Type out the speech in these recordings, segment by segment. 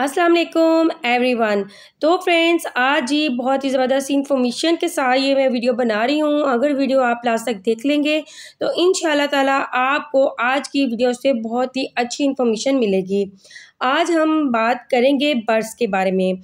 अस्सलाम वालेकुम एवरीवन तो फ्रेंड्स आज ही बहुत ही ज़बरदस्त इन्फॉर्मेशन के साथ ये मैं वीडियो बना रही हूँ अगर वीडियो आप लास्ट तक देख लेंगे तो इन ताला आपको आज की वीडियो से बहुत ही अच्छी इन्फॉर्मेशन मिलेगी आज हम बात करेंगे बर्ड्स के बारे में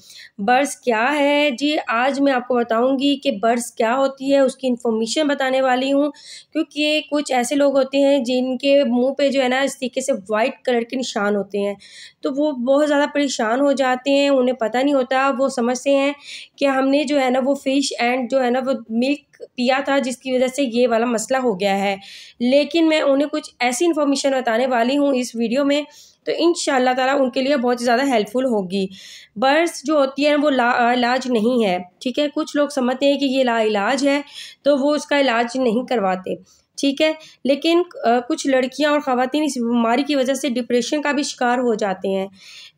बर्ड्स क्या है जी आज मैं आपको बताऊंगी कि बर्ड्स क्या होती है उसकी इन्फॉर्मेशन बताने वाली हूँ क्योंकि कुछ ऐसे लोग होते हैं जिनके मुंह पे जो है ना इस तरीके से वाइट कलर के निशान होते हैं तो वो बहुत ज़्यादा परेशान हो जाते हैं उन्हें पता नहीं होता वो समझते हैं कि हमने जो है ना वो फ़िश एंड जो है ना वो मिल्क पिया था जिसकी वजह से ये वाला मसला हो गया है लेकिन मैं उन्हें कुछ ऐसी इन्फॉर्मेशन बताने वाली हूँ इस वीडियो में तो इन ताला उनके लिए बहुत ज़्यादा हेल्पफुल होगी बर्ड्स जो होती है वो ला इलाज नहीं है ठीक है कुछ लोग समझते हैं कि ये ला इलाज है तो वो उसका इलाज नहीं करवाते ठीक है लेकिन कुछ लड़कियां और ख़वान इस बीमारी की वजह से डिप्रेशन का भी शिकार हो जाते हैं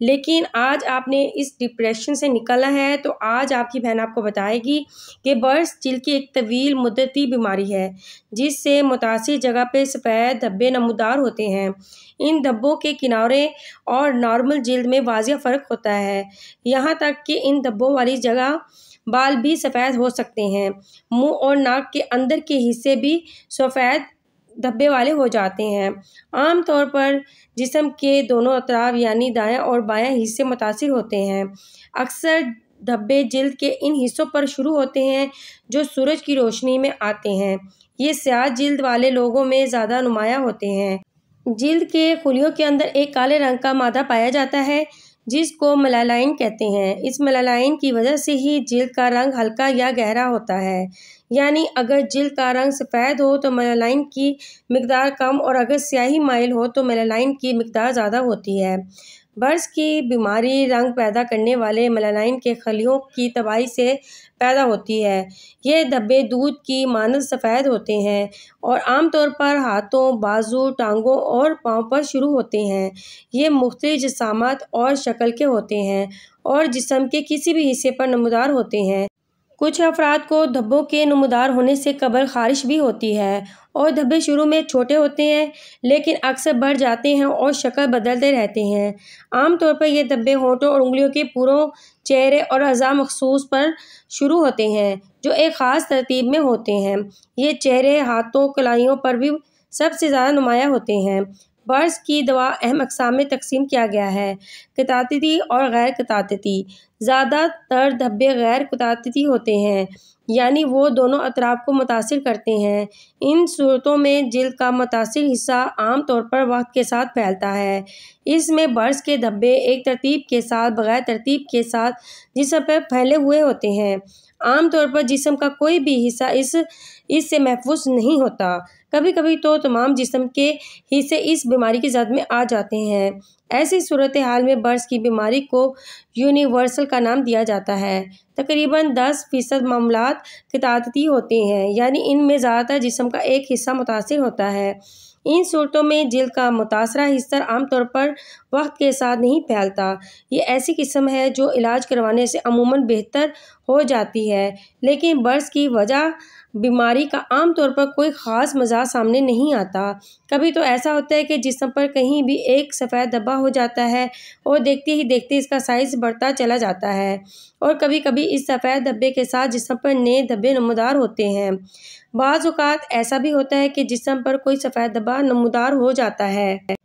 लेकिन आज आपने इस डिप्रेशन से निकला है तो आज आपकी बहन आपको बताएगी कि बर्स चिल की एक तवील मुद्दती बीमारी है जिससे मुतासर जगह पे सफ़ेद धब्बे नमदार होते हैं इन धब्बों के किनारे और नॉर्मल जल्द में वाजिया फ़र्क होता है यहाँ तक कि इन धब्बों वाली जगह बाल भी सफ़ेद हो सकते हैं मुंह और नाक के अंदर के हिस्से भी सफ़ेद धब्बे वाले हो जाते हैं आमतौर पर जिसम के दोनों अतराब यानी दायां और बायां हिस्से मुतासर होते हैं अक्सर धब्बे जल्द के इन हिस्सों पर शुरू होते हैं जो सूरज की रोशनी में आते हैं ये स्याह जल्द वाले लोगों में ज़्यादा नुमाया होते हैं जल्द के खुलियों के अंदर एक काले रंग का मादा पाया जाता है जिसको मलालाइन कहते हैं इस मलालाइन की वजह से ही जिल्द का रंग हल्का या गहरा होता है यानी अगर जिल्द का रंग सफ़ेद हो तो मलालाइन की मकदार कम और अगर स्याही माइल हो तो मलालाइन की मकदार ज़्यादा होती है बर्स की बीमारी रंग पैदा करने वाले मलानाइन के खलियों की तबाही से पैदा होती है ये धब्बे दूध की मानद सफ़ेद होते हैं और आमतौर पर हाथों बाजू टांगों और पाँव पर शुरू होते हैं ये मुख्तलि जसामत और शक्ल के होते हैं और जिसम के किसी भी हिस्से पर नमदार होते हैं कुछ अफराद को धब्बों के नमदार होने से कबर खारिश भी होती है और धब्बे शुरू में छोटे होते हैं लेकिन अक्सर बढ़ जाते हैं और शक्ल बदलते रहते हैं आमतौर पर ये धब्बे होठों और उंगलियों के पूरों चेहरे और अज़ा मखसूस पर शुरू होते हैं जो एक ख़ास तरतीब में होते हैं ये चेहरे हाथों कलाइयों पर भी सबसे ज़्यादा नुमाया होते हैं बर्स की दवा अहम अकसाम में तकसीम किया गया है कतातती और गैर कतातती ज़्यादातर धब्बे गैर कतातती होते हैं यानी वो दोनों अतराब को मुतासर करते हैं इन सूरतों में जल्द का मुतासर हिस्सा आम तौर पर वक्त के साथ फैलता है इसमें बर्स के धब्बे एक तरतीब के साथ बगैर तरतीब के साथ जिस पर फैले हुए होते हैं आमतौर पर जिसम का कोई भी हिस्सा इस इससे महफूज नहीं होता कभी कभी तो तमाम जिसम के हिस्से इस बीमारी की जद में आ जाते हैं ऐसी सूरत हाल में बर्स की बीमारी को यूनिवर्सल का नाम दिया जाता है तकरीबन 10 फ़ीसद मामला किताती होते हैं यानी इनमें ज़्यादातर जिसम का एक हिस्सा मुतासर होता है इन सूरतों में जल का मुतासर हिस्सा आमतौर पर वक्त के साथ नहीं फैलता ये ऐसी किस्म है जो इलाज करवाने से अमूमन बेहतर हो जाती है लेकिन बर्स की वजह बीमारी का आमतौर पर कोई ख़ास मजाक सामने नहीं आता कभी तो ऐसा होता है कि जिसम पर कहीं भी एक सफ़ेद धब्बा हो जाता है और देखते ही देखते इसका साइज़ बढ़ता चला जाता है और कभी कभी इस सफ़ेद धब्बे के साथ जिसम पर नए धब्बे नमदार होते हैं बाज़ात ऐसा भी होता है कि जिसम पर कोई सफ़ेद धब्बा नमदार हो जाता है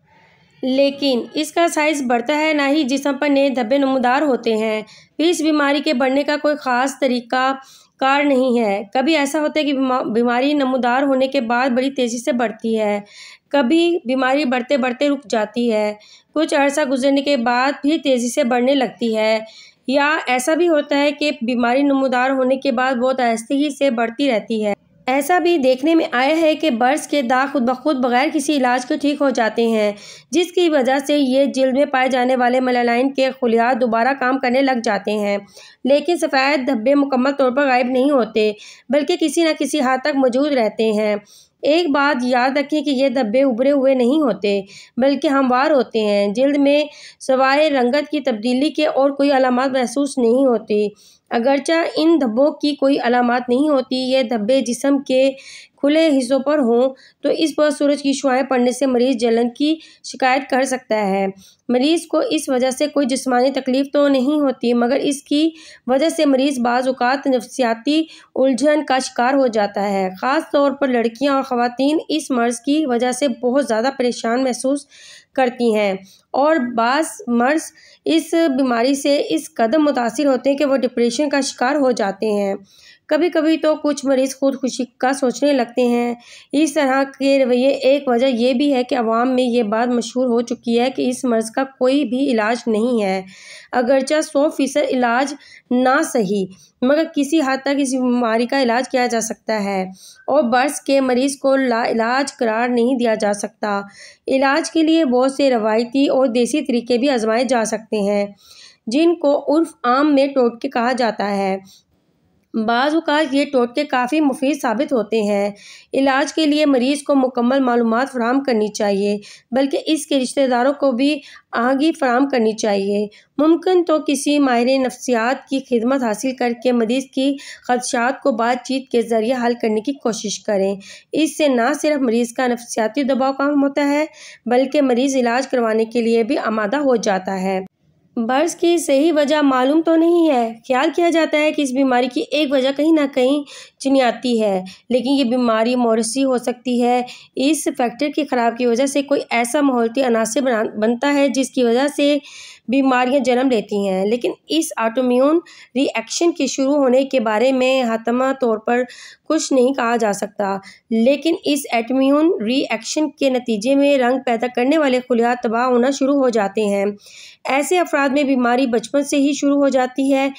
लेकिन इसका साइज़ बढ़ता है ना ही जिसम पर नए धब्बे नमदार होते हैं इस बीमारी के बढ़ने का कोई ख़ास तरीका कार नहीं है कभी ऐसा होता है कि बीमारी नमदार होने के बाद बड़ी तेज़ी से बढ़ती है कभी बीमारी बढ़ते बढ़ते रुक जाती है कुछ अर्सा गुजरने के बाद फिर तेज़ी से बढ़ने लगती है या ऐसा भी होता है कि बीमारी नमदार होने के बाद बहुत ही से बढ़ती रहती है ऐसा भी देखने में आया है कि बर्ड्स के दाग खुद ब खुद बगैर किसी इलाज के ठीक हो जाते हैं जिसकी वजह से ये जल्द में पाए जाने वाले मलालाइन के खलियात दोबारा काम करने लग जाते हैं लेकिन सफ़ेद धब्बे मुकम्मल तौर पर गायब नहीं होते बल्कि किसी न किसी हद तक मौजूद रहते हैं एक बात याद रखें कि ये धब्बे उभरे हुए नहीं होते बल्कि हमवार होते हैं जल्द में सवाए रंगत की तब्दीली के और कोई अलामत महसूस नहीं होती अगरचा इन धब्बों की कोई अलामत नहीं होती ये धब्बे जिसम के खुले हिस्सों पर हों तो इस पर सूरज की शुआएँ पड़ने से मरीज जलन की शिकायत कर सकता है मरीज को इस वजह से कोई जिसमानी तकलीफ तो नहीं होती मगर इसकी वजह से मरीज बाज़ात नफसियाती उलझन का शिकार हो जाता है ख़ास तौर पर लड़कियाँ और ख़वान इस मर्ज़ की वजह से बहुत ज़्यादा परेशान महसूस करती हैं और बास मर्ज इस बीमारी से इस कदम मुतासर होते हैं कि वो डिप्रेशन का शिकार हो जाते हैं कभी कभी तो कुछ मरीज़ खुदकुशी का सोचने लगते हैं इस तरह के रवैये एक वजह यह भी है कि आवाम में ये बात मशहूर हो चुकी है कि इस मर्ज़ का कोई भी इलाज नहीं है अगरचा सौ फीसद इलाज ना सही मगर किसी हद तक इस बीमारी का इलाज किया जा सकता है और बर्स के मरीज़ को ला इलाज करार नहीं दिया जा सकता इलाज के लिए बहुत से रवायती और देसी तरीके भी आजमाए जा सकते हैं जिनको उर्फ आम में टोटके कहा जाता है बाज़ात ये टोटके काफ़ी मुफीद साबित होते हैं इलाज के लिए मरीज़ को मुकम्मल मालूम फ्राहम करनी चाहिए बल्कि इसके रिश्तेदारों को भी आहगी फ्राहम करनी चाहिए मुमकिन तो किसी माहिर नफ्सियात की खिदमत हासिल करके मरीज़ की खदशात को बातचीत के ज़रिए हल करने की कोशिश करें इससे ना सिर्फ मरीज़ का नफसियाती दबाव कम होता है बल्कि मरीज़ इलाज करवाने के लिए भी आमादा हो जाता है बर्स की सही वजह मालूम तो नहीं है ख्याल किया जाता है कि इस बीमारी की एक वजह कहीं ना कहीं चुनियाती है लेकिन ये बीमारी मोरसी हो सकती है इस फैक्टर के ख़राब की वजह से कोई ऐसा माहौलती अनासर बना बनता है जिसकी वजह से बीमारियां जन्म लेती हैं लेकिन इस ऑटोम्यून रिएक्शन के शुरू होने के बारे में हतमा तौर पर कुछ नहीं कहा जा सकता लेकिन इस एटम्यून रिएक्शन के नतीजे में रंग पैदा करने वाले खुलिया तबाह होना शुरू हो जाते हैं ऐसे अफराद में बीमारी बचपन से ही शुरू हो जाती है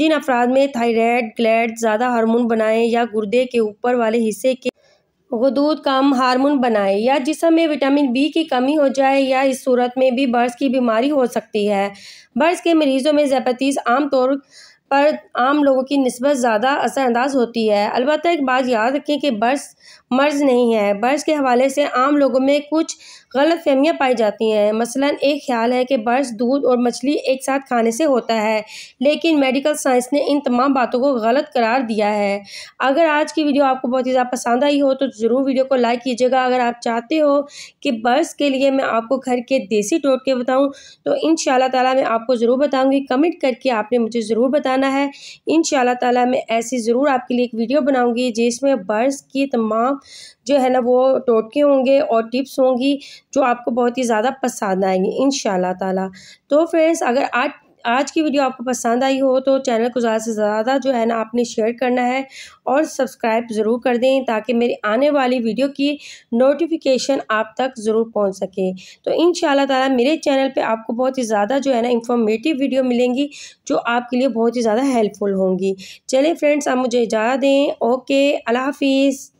जिन अफराद में थायराइड ग्लैड ज़्यादा हार्मोन बनाए या गुर्दे के ऊपर वाले हिस्से के गदूद कम हार्मोन बनाए या जिसम में विटामिन बी की कमी हो जाए या इस सूरत में भी बर्स की बीमारी हो सकती है बर्स के मरीज़ों में जैपतीस आमतौर पर आम लोगों की नस्बत ज़्यादा असरअंदाज होती है अलबत्त एक बात याद रखें कि बर्स मर्ज नहीं है बर्स के हवाले से आम लोगों में कुछ गलत फहमियाँ पाई जाती हैं मसलन एक ख्याल है कि बर्स दूध और मछली एक साथ खाने से होता है लेकिन मेडिकल साइंस ने इन तमाम बातों को गलत करार दिया है अगर आज की वीडियो आपको बहुत ही ज़्यादा पसंद आई हो तो ज़रूर वीडियो को लाइक कीजिएगा अगर आप चाहते हो कि बर्स के लिए मैं आपको घर के देसी टोटके बताऊँ तो इन तला मैं आपको ज़रूर बताऊँगी कमेंट करके आपने मुझे ज़रूर बताना बनाना है इन ताला मैं ऐसी ज़रूर आपके लिए एक वीडियो बनाऊँगी जिसमें बर्ड्स की तमाम जो है ना वो टोटके होंगे और टिप्स होंगी जो आपको बहुत ही ज़्यादा पसंद आएंगी इन ताला तो फ्रेंड्स अगर आज आज की वीडियो आपको पसंद आई हो तो चैनल को ज़्यादा से ज़्यादा जो है ना आपने शेयर करना है और सब्सक्राइब ज़रूर कर दें ताकि मेरी आने वाली वीडियो की नोटिफिकेशन आप तक ज़रूर पहुंच सके तो इन ताला मेरे चैनल पे आपको बहुत ही ज़्यादा जो है ना इंफॉर्मेटिव वीडियो मिलेंगी जो आपके लिए बहुत ही ज़्यादा हेल्पफुल होंगी चलें फ्रेंड्स आप मुझे इजाज़ा दें ओके अल्लाह हाफिज़